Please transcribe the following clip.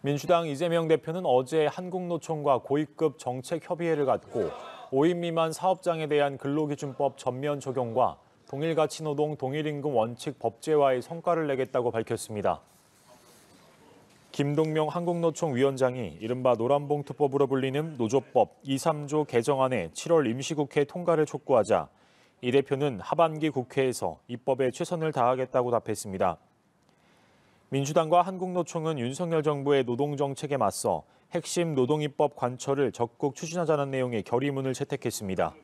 민주당 이재명 대표는 어제 한국노총과 고위급 정책 협의회를 갖고 5인 미만 사업장에 대한 근로기준법 전면 적용과 동일가치 노동 동일임금 원칙 법제화의 성과를 내겠다고 밝혔습니다. 김동명 한국노총 위원장이 이른바 노란봉투법으로 불리는 노조법 2, 3조 개정안에 7월 임시국회 통과를 촉구하자 이 대표는 하반기 국회에서 입법에 최선을 다하겠다고 답했습니다. 민주당과 한국노총은 윤석열 정부의 노동정책에 맞서 핵심 노동입법 관철을 적극 추진하자는 내용의 결의문을 채택했습니다.